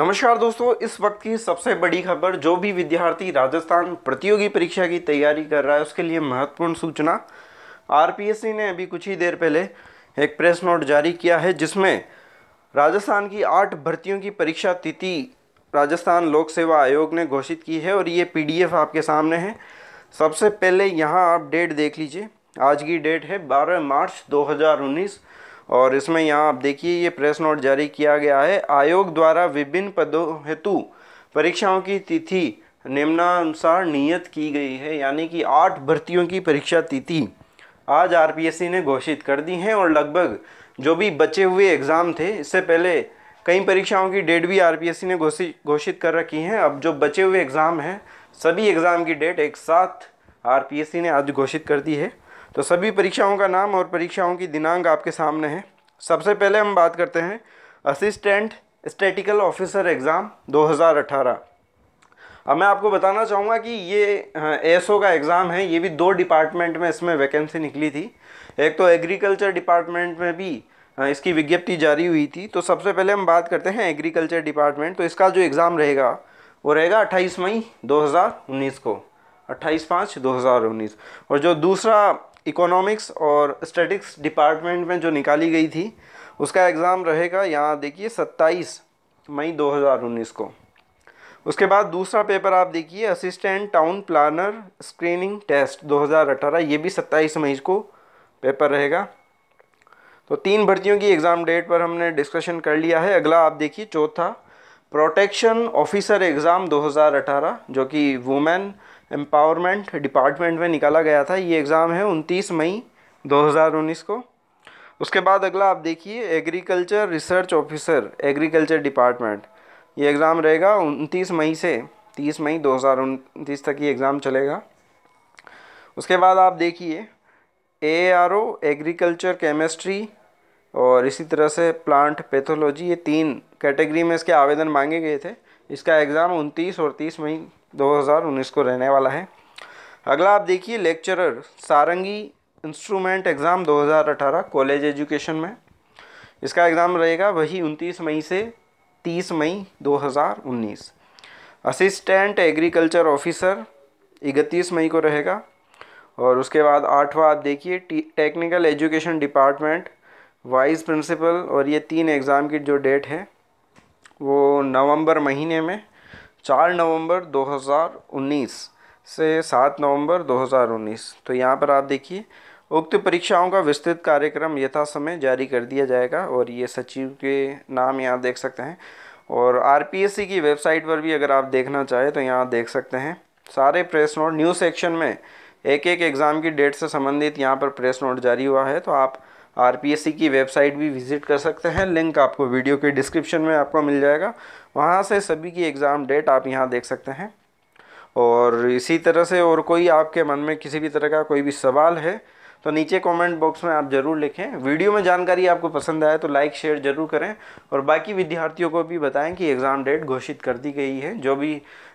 नमस्कार दोस्तों इस वक्त की सबसे बड़ी खबर जो भी विद्यार्थी राजस्थान प्रतियोगी परीक्षा की तैयारी कर रहा है उसके लिए महत्वपूर्ण सूचना आरपीएससी ने अभी कुछ ही देर पहले एक प्रेस नोट जारी किया है जिसमें राजस्थान की आठ भर्तियों की परीक्षा तिथि राजस्थान लोक सेवा आयोग ने घोषित की है और ये पी आपके सामने है सबसे पहले यहाँ आप डेट देख लीजिए आज की डेट है बारह मार्च दो और इसमें यहाँ आप देखिए ये प्रेस नोट जारी किया गया है आयोग द्वारा विभिन्न पदों हेतु परीक्षाओं की तिथि निम्नानुसार नियत की गई है यानी कि आठ भर्तियों की परीक्षा तिथि आज आरपीएससी ने घोषित कर दी हैं और लगभग जो भी बचे हुए एग्ज़ाम थे इससे पहले कई परीक्षाओं की डेट भी आरपीएससी ने घोषित घोषित कर रखी हैं अब जो बचे हुए एग्ज़ाम हैं सभी एग्ज़ाम की डेट एक साथ आरपीएससी ने आज घोषित कर दी है तो सभी परीक्षाओं का नाम और परीक्षाओं की दिनांक आपके सामने है सबसे पहले हम बात करते हैं असिस्टेंट स्टेटिकल ऑफिसर एग्ज़ाम 2018 अब मैं आपको बताना चाहूँगा कि ये एसओ हाँ, का एग्ज़ाम है ये भी दो डिपार्टमेंट में इसमें वैकेंसी निकली थी एक तो एग्रीकल्चर डिपार्टमेंट में भी हाँ, इसकी विज्ञप्ति जारी हुई थी तो सबसे पहले हम बात करते हैं एग्रीकल्चर डिपार्टमेंट तो इसका जो एग्ज़ाम रहेगा वो रहेगा 28 मई 2019 को 28 पाँच 2019 और जो दूसरा इकोनॉमिक्स और स्टेटिक्स डिपार्टमेंट में जो निकाली गई थी उसका एग्ज़ाम रहेगा यहाँ देखिए 27 मई 2019 को उसके बाद दूसरा पेपर आप देखिए assistant town planner screening test 2018 ये भी 27 मई को पेपर रहेगा तो तीन भर्तियों की एग्ज़ाम डेट पर हमने डिस्कशन कर लिया है अगला आप देखिए चौथा प्रोटेक्शन ऑफिसर एग्ज़ाम 2018 जो कि वुमेन एम्पावरमेंट डिपार्टमेंट में निकाला गया था ये एग्ज़ाम है 29 मई 2019 को उसके बाद अगला आप देखिए agriculture research officer agriculture department ये एग्ज़ाम रहेगा 29 मई से 30 मई 2029 तक ये एग्ज़ाम चलेगा उसके बाद आप देखिए A R O agriculture chemistry और इसी तरह से प्लांट पैथोलॉजी ये तीन कैटेगरी में इसके आवेदन मांगे गए थे इसका एग्ज़ाम 29 और 30 मई 2019 को रहने वाला है अगला आप देखिए lecturer sarangi instrument exam 2018 college education में इसका एग्ज़ाम रहेगा वही 29 मई से 30 मई 2019 असिस्टेंट एग्रीकल्चर ऑफिसर 31 मई को रहेगा और उसके बाद आठवां आप देखिए technical education department vice principal और ये तीन एग्ज़ाम की जो डेट है वो नवंबर महीने में चार नवंबर 2019 से सात नवंबर 2019 तो यहाँ पर आप देखिए उक्त परीक्षाओं का विस्तृत कार्यक्रम यथासमय जारी कर दिया जाएगा और ये सचिव के नाम यहाँ देख सकते हैं और आरपीएससी की वेबसाइट पर भी अगर आप देखना चाहें तो यहाँ देख सकते हैं सारे प्रेस नोट न्यूज़ सेक्शन में एक एक एग्ज़ाम की डेट से संबंधित यहाँ पर प्रेस नोट जारी हुआ है तो आप आर की वेबसाइट भी विज़िट कर सकते हैं लिंक आपको वीडियो के डिस्क्रिप्शन में आपको मिल जाएगा वहाँ से सभी की एग्ज़ाम डेट आप यहाँ देख सकते हैं और इसी तरह से और कोई आपके मन में किसी भी तरह का कोई भी सवाल है तो नीचे कमेंट बॉक्स में आप ज़रूर लिखें वीडियो में जानकारी आपको पसंद आए तो लाइक शेयर ज़रूर करें और बाकी विद्यार्थियों को भी बताएं कि एग्ज़ाम डेट घोषित कर दी गई है जो भी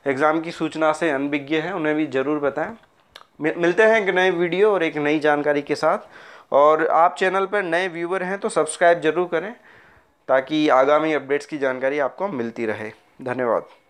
एग्ज़ाम की सूचना से अनभिज्ञ है उन्हें भी ज़रूर बताएं मिलते हैं एक नए वीडियो और एक नई जानकारी के साथ और आप चैनल पर नए व्यूवर हैं तो सब्सक्राइब ज़रूर करें ताकि आगामी अपडेट्स की जानकारी आपको मिलती रहे धन्यवाद